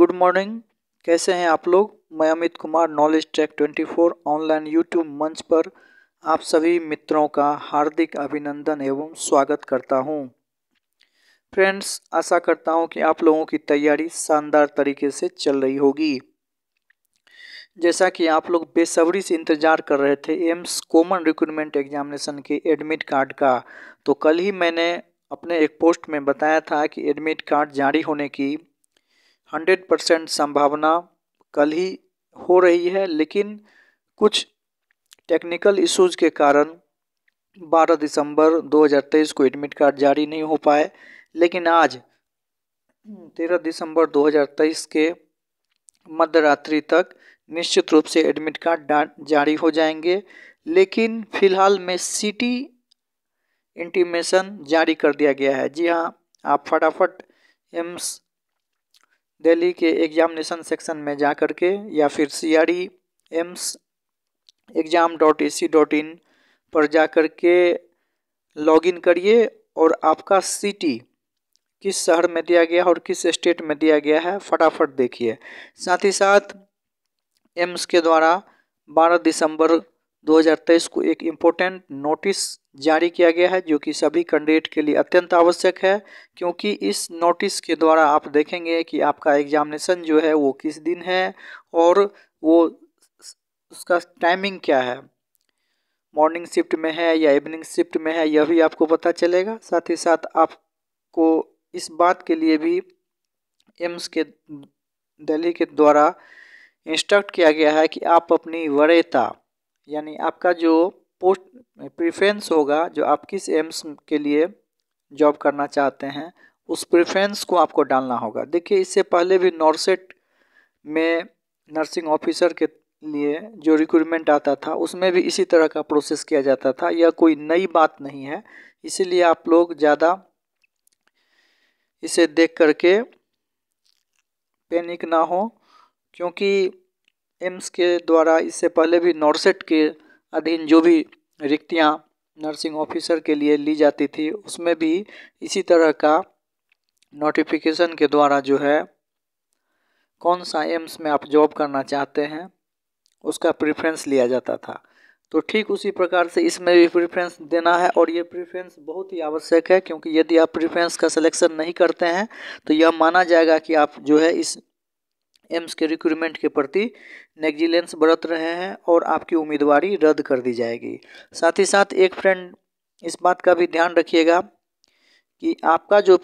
Good morning कैसे हैं आप लोग मैं Amit Kumar knowledge track 24 online YouTube मंच पर आप सभी मित्रों का हार्दिक अभिनंदन एवं स्वागत करता हूं। फ्रेंड्स आशा करता हूं कि आप लोगों की तैयारी शानदार तरीके से चल रही होगी जैसा कि आप लोग बेसब्री से इंतज़ार कर रहे थे एम्स कॉमन रिक्रूटमेंट एग्जामिनेशन के एडमिट कार्ड का तो कल ही मैंने अपने एक पोस्ट में बताया था कि एडमिट कार्ड जारी होने की हंड्रेड परसेंट संभावना कल ही हो रही है लेकिन कुछ टेक्निकल इश्यूज के कारण 12 दिसंबर 2023 को एडमिट कार्ड जारी नहीं हो पाए लेकिन आज 13 दिसंबर 2023 के मध्यरात्रि तक निश्चित रूप से एडमिट कार्ड जारी हो जाएंगे लेकिन फिलहाल में सिटी इंटीमेशन जारी कर दिया गया है जी हाँ आप फटाफट एम्स दिल्ली के एग्जामिनेशन सेक्शन में जा कर के या फिर C R E AIIMS exam dot A C dot in पर जा कर के लॉगिन करिए और आपका सिटी किस शहर में दिया गया है और किस स्टेट में दिया गया है फटाफट देखिए साथ ही साथ एम्स के द्वारा 12 दिसंबर 2023 को एक इम्पोर्टेंट नोटिस जारी किया गया है जो कि सभी कैंडिडेट के लिए अत्यंत आवश्यक है क्योंकि इस नोटिस के द्वारा आप देखेंगे कि आपका एग्जामिनेशन जो है वो किस दिन है और वो उसका टाइमिंग क्या है मॉर्निंग शिफ्ट में है या इवनिंग शिफ्ट में है यह भी आपको पता चलेगा साथ ही साथ आपको इस बात के लिए भी एम्स के दिल्ली के द्वारा इंस्ट्रक्ट किया गया है कि आप अपनी वरेता यानी आपका जो पोस्ट प्रेफरेंस होगा जो आप किस एम्स के लिए जॉब करना चाहते हैं उस प्रेफरेंस को आपको डालना होगा देखिए इससे पहले भी नॉर्सेट में नर्सिंग ऑफिसर के लिए जो रिक्रूटमेंट आता था उसमें भी इसी तरह का प्रोसेस किया जाता था यह कोई नई बात नहीं है इसीलिए आप लोग ज़्यादा इसे देख करके पैनिक ना हो क्योंकि एम्स के द्वारा इससे पहले भी नॉर्सेट के अधीन जो भी रिक्तियाँ नर्सिंग ऑफिसर के लिए ली जाती थी उसमें भी इसी तरह का नोटिफिकेशन के द्वारा जो है कौन सा एम्स में आप जॉब करना चाहते हैं उसका प्रेफरेंस लिया जाता था तो ठीक उसी प्रकार से इसमें भी प्रेफरेंस देना है और ये प्रेफरेंस बहुत ही आवश्यक है क्योंकि यदि आप प्रेफरेंस का सिलेक्शन नहीं करते हैं तो यह माना जाएगा कि आप जो है इस एम्स के रिक्रूटमेंट के प्रति नेग्जिलेंस बरत रहे हैं और आपकी उम्मीदवारी रद्द कर दी जाएगी साथ ही साथ एक फ्रेंड इस बात का भी ध्यान रखिएगा कि आपका जो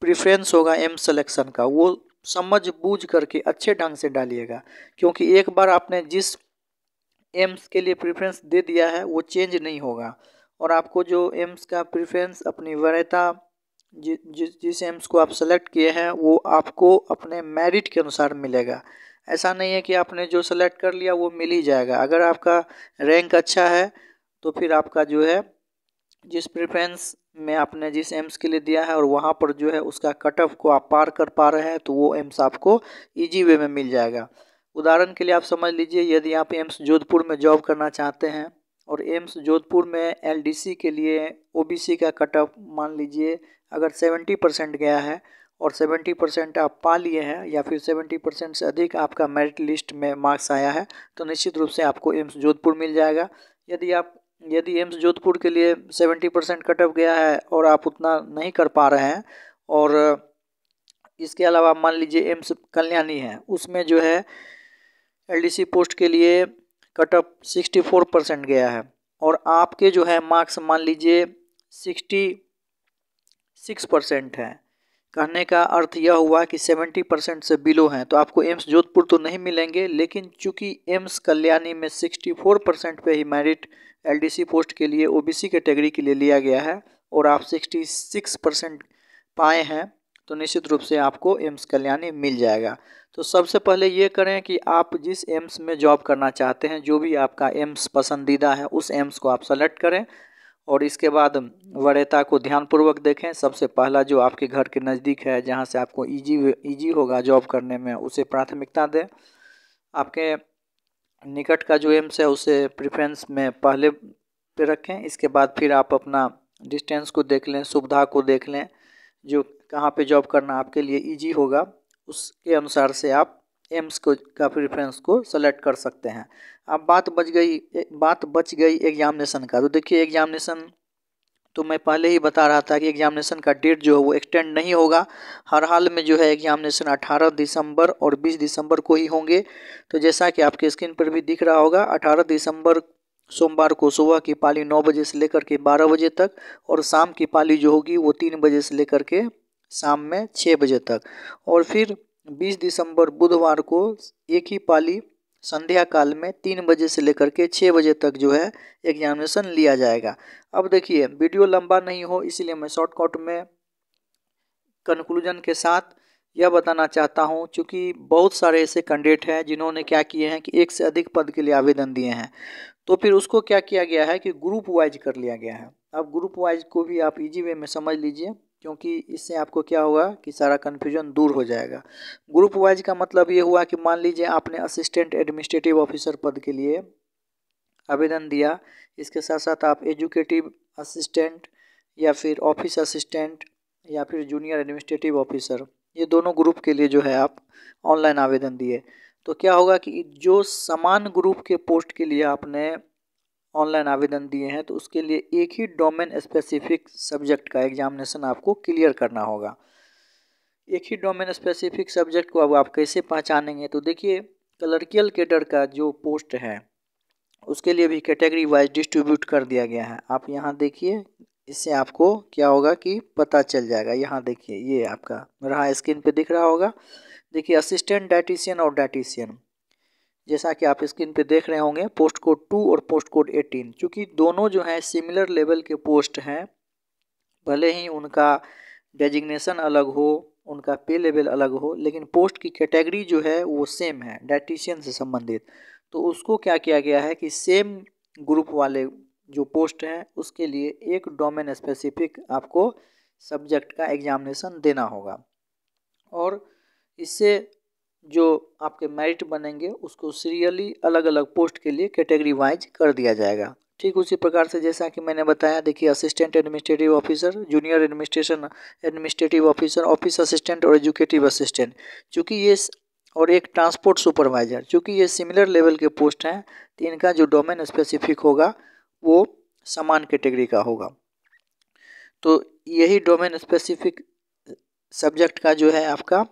प्रिफ्रेंस होगा एम्स सेलेक्शन का वो समझ बूझ करके अच्छे ढंग से डालिएगा क्योंकि एक बार आपने जिस एम्स के लिए प्रिफ्रेंस दे दिया है वो चेंज नहीं होगा और आपको जो एम्स का प्रेफरेंस अपनी वरीयता जिस जि, जिस एम्स को आप सेलेक्ट किए हैं वो आपको अपने मेरिट के अनुसार मिलेगा ऐसा नहीं है कि आपने जो सेलेक्ट कर लिया वो मिल ही जाएगा अगर आपका रैंक अच्छा है तो फिर आपका जो है जिस प्रिफ्रेंस में आपने जिस एम्स के लिए दिया है और वहाँ पर जो है उसका कट ऑफ को आप पार कर पा रहे हैं तो वो एम्स आपको ईजी वे में मिल जाएगा उदाहरण के लिए आप समझ लीजिए यदि आप एम्स जोधपुर में जॉब करना चाहते हैं और एम्स जोधपुर में एलडीसी के लिए ओबीसी का कट ऑफ मान लीजिए अगर सेवेंटी परसेंट गया है और सेवेंटी परसेंट आप पा लिए हैं या फिर सेवेंटी परसेंट से अधिक आपका मेरिट लिस्ट में मार्क्स आया है तो निश्चित रूप से आपको एम्स जोधपुर मिल जाएगा यदि आप यदि एम्स जोधपुर के लिए सेवेंटी परसेंट कट ऑफ गया है और आप उतना नहीं कर पा रहे हैं और इसके अलावा मान लीजिए एम्स कल्याणी है उसमें जो है एल पोस्ट के लिए कटअप सिक्सटी फोर परसेंट गया है और आपके जो है मार्क्स मान लीजिए सिक्सटी सिक्स परसेंट है कहने का अर्थ यह हुआ कि सेवेंटी परसेंट से बिलो हैं तो आपको एम्स जोधपुर तो नहीं मिलेंगे लेकिन चूंकि एम्स कल्याणी में सिक्सटी फोर परसेंट पर ही मेरिट एलडीसी पोस्ट के लिए ओबीसी कैटेगरी के लिए लिया गया है और आप सिक्सटी सिक्स परसेंट पाए हैं तो निश्चित रूप से आपको एम्स कल्याणी मिल जाएगा तो सबसे पहले ये करें कि आप जिस एम्स में जॉब करना चाहते हैं जो भी आपका एम्स पसंदीदा है उस एम्स को आप सेलेक्ट करें और इसके बाद वरेता को ध्यानपूर्वक देखें सबसे पहला जो आपके घर के नज़दीक है जहाँ से आपको ईजी e ईजी e होगा जॉब करने में उसे प्राथमिकता दें आपके निकट का जो एम्स है उसे प्रिफ्रेंस में पहले पे रखें इसके बाद फिर आप अपना डिस्टेंस को देख लें सुविधा को देख लें जो कहाँ पे जॉब करना आपके लिए इजी होगा उसके अनुसार से आप एम्स को का प्रेफरेंस को सेलेक्ट कर सकते हैं अब बात बच गई बात बच गई एग्जामिनेशन का तो देखिए एग्जामिनेशन तो मैं पहले ही बता रहा था कि एग्जामिनेशन का डेट जो है वो एक्सटेंड नहीं होगा हर हाल में जो है एग्जामिनेशन 18 दिसंबर और 20 दिसंबर को ही होंगे तो जैसा कि आपके स्क्रीन पर भी दिख रहा होगा 18 दिसंबर सोमवार को सुबह की पाली नौ बजे से लेकर के बारह बजे तक और शाम की पाली जो होगी वो तीन बजे से लेकर के शाम में छः बजे तक और फिर बीस दिसंबर बुधवार को एक ही पाली संध्या काल में तीन बजे से लेकर के छः बजे तक जो है एग्जामिनेशन लिया जाएगा अब देखिए वीडियो लंबा नहीं हो इसलिए मैं शॉर्टकट में कंक्लूजन के साथ यह बताना चाहता हूँ क्योंकि बहुत सारे ऐसे कैंडिडेट हैं जिन्होंने क्या किए हैं कि एक से अधिक पद के लिए आवेदन दिए हैं तो फिर उसको क्या किया गया है कि ग्रुप वाइज कर लिया गया है अब ग्रुप वाइज को भी आप इजी वे में समझ लीजिए क्योंकि इससे आपको क्या होगा कि सारा कन्फ्यूजन दूर हो जाएगा ग्रुप वाइज का मतलब ये हुआ कि मान लीजिए आपने असिस्टेंट एडमिनिस्ट्रेटिव ऑफिसर पद के लिए आवेदन दिया इसके साथ साथ आप एजुकेटिव असिस्टेंट या फिर ऑफिस असिस्टेंट या फिर जूनियर एडमिनिस्ट्रेटिव ऑफिसर ये दोनों ग्रुप के लिए जो है आप ऑनलाइन आवेदन दिए तो क्या होगा कि जो समान ग्रुप के पोस्ट के लिए आपने ऑनलाइन आवेदन दिए हैं तो उसके लिए एक ही डोमेन स्पेसिफिक सब्जेक्ट का एग्जामिनेशन आपको क्लियर करना होगा एक ही डोमेन स्पेसिफिक सब्जेक्ट को अब आप कैसे पहचानेंगे तो देखिए क्लर्कियल केडर का जो पोस्ट है उसके लिए भी कैटेगरी वाइज डिस्ट्रीब्यूट कर दिया गया है आप यहाँ देखिए इससे आपको क्या होगा कि पता चल जाएगा यहाँ देखिए ये आपका रहा स्क्रीन पे दिख रहा होगा देखिए असिस्टेंट डाइटिशियन और डाइटिशियन जैसा कि आप स्क्रीन पे देख रहे होंगे पोस्ट कोड टू और पोस्ट कोड एटीन चूँकि दोनों जो हैं सिमिलर लेवल के पोस्ट हैं भले ही उनका डेजिग्नेशन अलग हो उनका पे लेवल अलग हो लेकिन पोस्ट की कैटेगरी जो है वो सेम है डाइटिशियन से संबंधित तो उसको क्या किया गया है कि सेम ग्रुप वाले जो पोस्ट है उसके लिए एक डोमेन स्पेसिफिक आपको सब्जेक्ट का एग्जामिनेशन देना होगा और इससे जो आपके मेरिट बनेंगे उसको सीरियली अलग अलग पोस्ट के लिए कैटेगरी वाइज कर दिया जाएगा ठीक उसी प्रकार से जैसा कि मैंने बताया देखिए assistant administrative officer junior administration administrative officer office assistant और एजुकेटिव असिस्टेंट चूँकि ये और एक ट्रांसपोर्ट सुपरवाइजर चूँकि ये सिमिलर लेवल के पोस्ट हैं तो इनका जो डोमेन स्पेसिफिक होगा वो समान कैटेगरी का होगा तो यही डोमेन स्पेसिफिक सब्जेक्ट का जो है आपका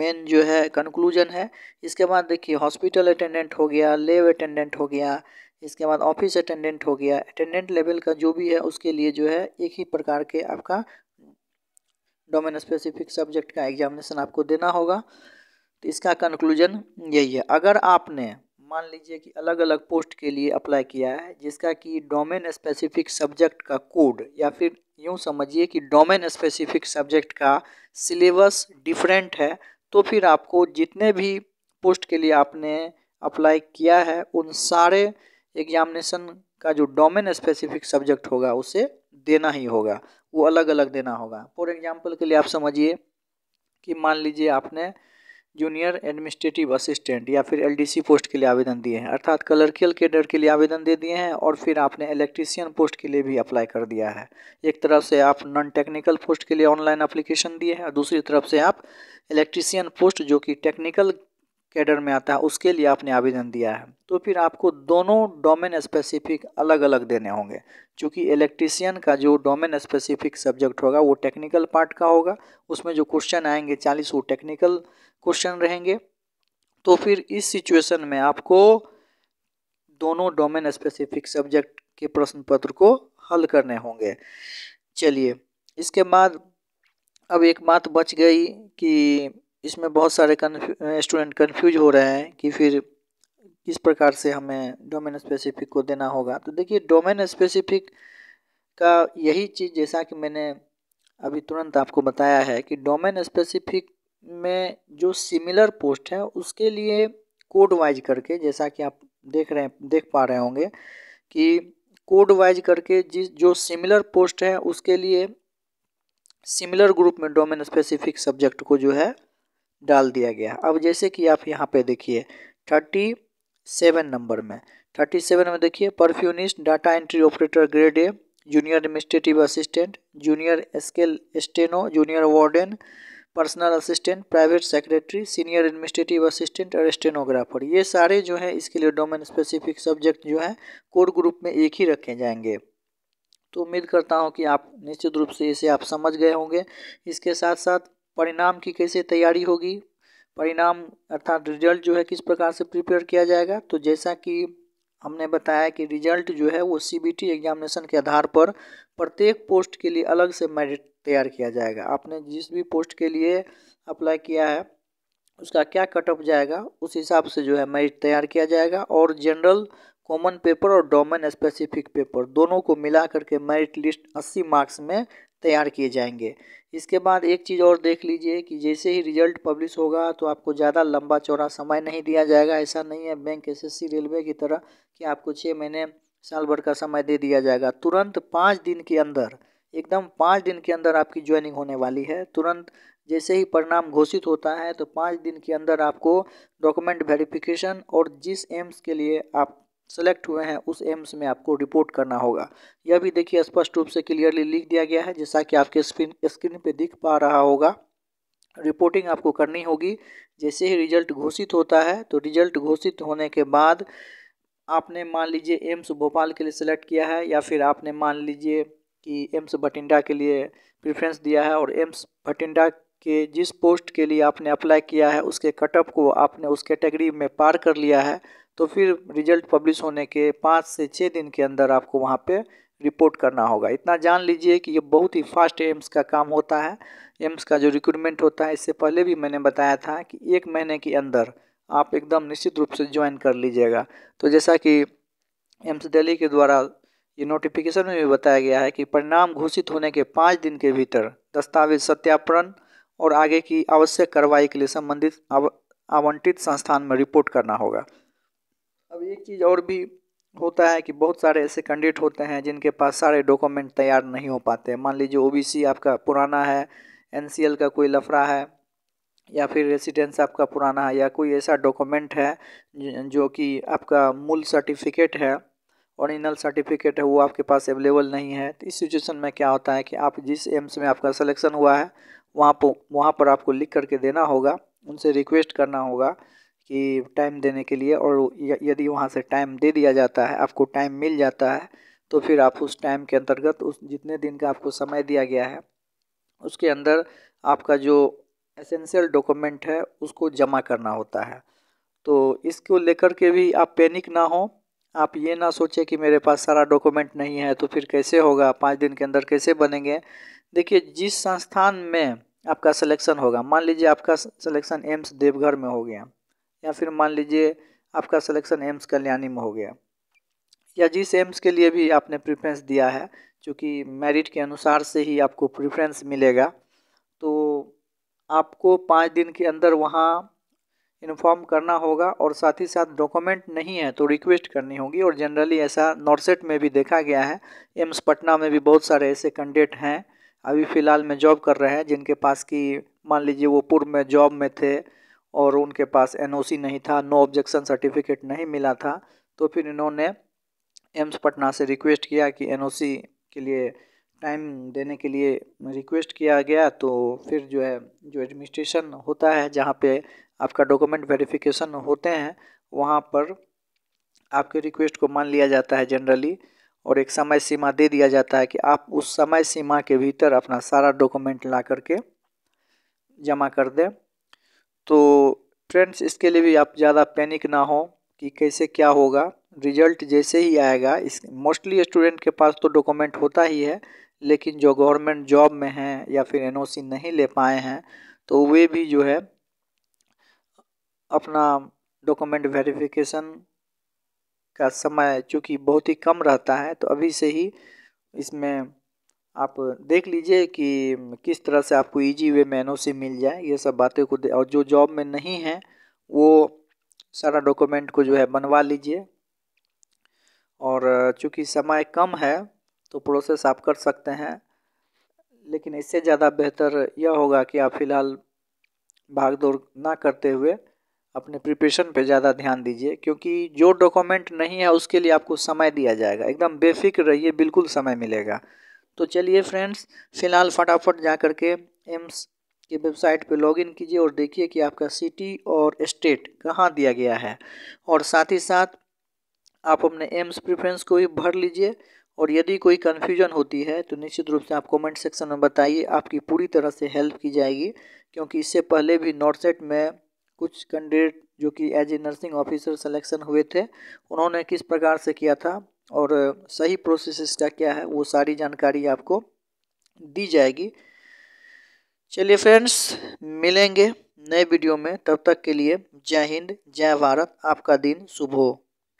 मेन जो है कंक्लूजन है इसके बाद देखिए हॉस्पिटल अटेंडेंट हो गया लेब अटेंडेंट हो गया इसके बाद ऑफिस अटेंडेंट हो गया अटेंडेंट लेवल का जो भी है उसके लिए जो है एक ही प्रकार के आपका डोमेन स्पेसिफिक सब्जेक्ट का एग्जामिनेशन आपको देना होगा तो इसका कंक्लूजन यही है अगर आपने मान लीजिए कि अलग अलग पोस्ट के लिए अप्लाई किया है जिसका कि डोमेन स्पेसिफिक सब्जेक्ट का कोड या फिर यूँ समझिए कि डोमेन स्पेसिफिक सब्जेक्ट का सिलेबस डिफरेंट है तो फिर आपको जितने भी पोस्ट के लिए आपने अप्लाई किया है उन सारे एग्जामिनेशन का जो डोमेन स्पेसिफिक सब्जेक्ट होगा उसे देना ही होगा वो अलग अलग देना होगा फॉर एग्जाम्पल के लिए आप समझिए कि मान लीजिए आपने जूनियर एडमिनिस्ट्रेटिव असिस्टेंट या फिर एलडीसी पोस्ट के लिए आवेदन दिए हैं अर्थात क्लर्कियल कैडर के लिए आवेदन दे दिए हैं और फिर आपने इलेक्ट्रीशियन पोस्ट के लिए भी अप्लाई कर दिया है एक तरफ से आप नॉन टेक्निकल पोस्ट के लिए ऑनलाइन अप्लीकेशन दिए हैं और दूसरी तरफ से आप इलेक्ट्रीशियन पोस्ट जो कि टेक्निकल कैडर में आता है उसके लिए आपने आवेदन दिया है तो फिर आपको दोनों डोमेन स्पेसिफिक अलग अलग देने होंगे क्योंकि इलेक्ट्रीशियन का जो डोमेन स्पेसिफिक सब्जेक्ट होगा वो टेक्निकल पार्ट का होगा उसमें जो क्वेश्चन आएंगे चालीस वो टेक्निकल क्वेश्चन रहेंगे तो फिर इस सिचुएशन में आपको दोनों डोमेन स्पेसिफिक सब्जेक्ट के प्रश्न पत्र को हल करने होंगे चलिए इसके बाद अब एक बात बच गई कि इसमें बहुत सारे स्टूडेंट कन्फ्यूज हो रहे हैं कि फिर किस प्रकार से हमें डोमेन स्पेसिफिक को देना होगा तो देखिए डोमेन स्पेसिफिक का यही चीज़ जैसा कि मैंने अभी तुरंत आपको बताया है कि डोमेन स्पेसिफिक में जो सिमिलर पोस्ट है उसके लिए कोड वाइज करके जैसा कि आप देख रहे हैं देख पा रहे होंगे कि कोड वाइज करके जिस जो सिमिलर पोस्ट है उसके लिए सिमिलर ग्रुप में डोमेन स्पेसिफिक सब्जेक्ट को जो है डाल दिया गया अब जैसे कि आप यहाँ पे देखिए थर्टी सेवन नंबर में थर्टी सेवन में देखिए perfusionist data entry operator grade A junior administrative assistant junior scale steno junior warden personal assistant private secretary senior administrative assistant और स्टेनोग्राफर ये सारे जो हैं इसके लिए डोमेन स्पेसिफिक सब्जेक्ट जो है कोर ग्रुप में एक ही रखे जाएंगे तो उम्मीद करता हूँ कि आप निश्चित रूप से इसे आप समझ गए होंगे इसके साथ साथ परिणाम की कैसे तैयारी होगी परिणाम अर्थात रिजल्ट जो है किस प्रकार से प्रिपेयर किया जाएगा तो जैसा कि हमने बताया कि रिजल्ट जो है वो सीबीटी एग्जामिनेशन के आधार पर प्रत्येक पोस्ट के लिए अलग से मेरिट तैयार किया जाएगा आपने जिस भी पोस्ट के लिए अप्लाई किया है उसका क्या कट ऑफ जाएगा उस हिसाब से जो है मेरिट तैयार किया जाएगा और जनरल कॉमन पेपर और डोमेन स्पेसिफिक पेपर दोनों को मिला करके मेरिट लिस्ट अस्सी मार्क्स में तैयार किए जाएंगे इसके बाद एक चीज़ और देख लीजिए कि जैसे ही रिजल्ट पब्लिश होगा तो आपको ज़्यादा लंबा चौड़ा समय नहीं दिया जाएगा ऐसा नहीं है बैंक एसएससी रेलवे की तरह कि आपको छः महीने साल भर का समय दे दिया जाएगा तुरंत पाँच दिन के अंदर एकदम पाँच दिन के अंदर आपकी ज्वाइनिंग होने वाली है तुरंत जैसे ही परिणाम घोषित होता है तो पाँच दिन के अंदर आपको डॉक्यूमेंट वेरिफिकेशन और जिस एम्स के लिए आप सेलेक्ट हुए हैं उस एम्स में आपको रिपोर्ट करना होगा यह भी देखिए स्पष्ट रूप से क्लियरली लिख दिया गया है जैसा कि आपके स्क्रीन स्क्रीन पर दिख पा रहा होगा रिपोर्टिंग आपको करनी होगी जैसे ही रिजल्ट घोषित होता है तो रिजल्ट घोषित होने के बाद आपने मान लीजिए एम्स भोपाल के लिए सेलेक्ट किया है या फिर आपने मान लीजिए कि एम्स भटिंडा के लिए प्रेफरेंस दिया है और एम्स भटिंडा के जिस पोस्ट के लिए आपने अप्लाई किया है उसके कटअप को आपने उस कैटेगरी में पार कर लिया है तो फिर रिजल्ट पब्लिश होने के पाँच से छः दिन के अंदर आपको वहाँ पे रिपोर्ट करना होगा इतना जान लीजिए कि ये बहुत ही फास्ट एम्स का काम होता है एम्स का जो रिक्रूटमेंट होता है इससे पहले भी मैंने बताया था कि एक महीने के अंदर आप एकदम निश्चित रूप से ज्वाइन कर लीजिएगा तो जैसा कि एम्स दिल्ली के द्वारा ये नोटिफिकेशन में भी बताया गया है कि परिणाम घोषित होने के पाँच दिन के भीतर दस्तावेज सत्यापन और आगे की आवश्यक कार्रवाई के लिए संबंधित आवंटित संस्थान में रिपोर्ट करना होगा अब एक चीज़ और भी होता है कि बहुत सारे ऐसे कैंडिडेट होते हैं जिनके पास सारे डॉक्यूमेंट तैयार नहीं हो पाते मान लीजिए ओबीसी आपका पुराना है एनसीएल का कोई लफड़ा है या फिर रेसिडेंस आपका पुराना है या कोई ऐसा डॉक्यूमेंट है जो कि आपका मूल सर्टिफिकेट है ओरिजिनल सर्टिफिकेट है वो आपके पास अवेलेबल नहीं है तो इस सिचुएशन में क्या होता है कि आप जिस एम्स में आपका सिलेक्शन हुआ है वहाँ पर वहाँ पर आपको लिख करके देना होगा उनसे रिक्वेस्ट करना होगा कि टाइम देने के लिए और यदि वहाँ से टाइम दे दिया जाता है आपको टाइम मिल जाता है तो फिर आप उस टाइम के अंतर्गत उस जितने दिन का आपको समय दिया गया है उसके अंदर आपका जो एसेंशियल डॉक्यूमेंट है उसको जमा करना होता है तो इसको लेकर के भी आप पैनिक ना हो आप ये ना सोचें कि मेरे पास सारा डॉक्यूमेंट नहीं है तो फिर कैसे होगा पाँच दिन के अंदर कैसे बनेंगे देखिए जिस संस्थान में आपका सिलेक्शन होगा मान लीजिए आपका सिलेक्शन एम्स देवघर में हो गया या फिर मान लीजिए आपका सिलेक्शन एम्स कल्याणी में हो गया या जिस एम्स के लिए भी आपने प्रेफरेंस दिया है चूँकि मेरिट के अनुसार से ही आपको प्रेफरेंस मिलेगा तो आपको पाँच दिन के अंदर वहाँ इन्फॉर्म करना होगा और साथ ही साथ डॉक्यूमेंट नहीं है तो रिक्वेस्ट करनी होगी और जनरली ऐसा नॉर्सेट में भी देखा गया है एम्स पटना में भी बहुत सारे ऐसे कैंडिडेट हैं अभी फ़िलहाल में जॉब कर रहे हैं जिनके पास की मान लीजिए वो पूर्व में जॉब में थे और उनके पास एनओसी नहीं था नो ऑब्जेक्शन सर्टिफिकेट नहीं मिला था तो फिर इन्होंने एम्स पटना से रिक्वेस्ट किया कि एनओसी के लिए टाइम देने के लिए रिक्वेस्ट किया गया तो फिर जो है जो एडमिनिस्ट्रेशन होता है जहाँ पे आपका डॉक्यूमेंट वेरिफिकेशन होते हैं वहाँ पर आपके रिक्वेस्ट को मान लिया जाता है जनरली और एक समय सीमा दे दिया जाता है कि आप उस समय सीमा के भीतर अपना सारा डॉक्यूमेंट ला करके जमा कर दें तो फ्रेंड्स इसके लिए भी आप ज़्यादा पैनिक ना हो कि कैसे क्या होगा रिजल्ट जैसे ही आएगा इस मोस्टली स्टूडेंट के पास तो डॉक्यूमेंट होता ही है लेकिन जो गवर्नमेंट जॉब में हैं या फिर एनओसी नहीं ले पाए हैं तो वे भी जो है अपना डॉक्यूमेंट वेरिफिकेशन का समय चूँकि बहुत ही कम रहता है तो अभी से ही इसमें आप देख लीजिए कि किस तरह से आपको इजी वे मैनो से मिल जाए ये सब बातें को और जो जॉब में नहीं है वो सारा डॉक्यूमेंट को जो है बनवा लीजिए और चूंकि समय कम है तो प्रोसेस आप कर सकते हैं लेकिन इससे ज़्यादा बेहतर यह होगा कि आप फिलहाल भाग दौड़ ना करते हुए अपने प्रिपरेशन पे ज़्यादा ध्यान दीजिए क्योंकि जो डॉक्यूमेंट नहीं है उसके लिए आपको समय दिया जाएगा एकदम बेफिक्र रहिए बिल्कुल समय मिलेगा तो चलिए फ्रेंड्स फ़िलहाल फटाफट जा कर के एम्स की वेबसाइट पे लॉगिन कीजिए और देखिए कि आपका सिटी और स्टेट कहाँ दिया गया है और साथ ही साथ आप अपने एम्स प्रिफ्रेंस को भी भर लीजिए और यदि कोई कन्फ्यूजन होती है तो निश्चित रूप से आप कमेंट सेक्शन में बताइए आपकी पूरी तरह से हेल्प की जाएगी क्योंकि इससे पहले भी नॉर्थसेट में कुछ कैंडिडेट जो कि as a nursing officer selection हुए थे उन्होंने किस प्रकार से किया था और सही प्रोसेस इसका क्या है वो सारी जानकारी आपको दी जाएगी चलिए फ्रेंड्स मिलेंगे नए वीडियो में तब तक के लिए जय हिंद जय भारत आपका दिन शुभ हो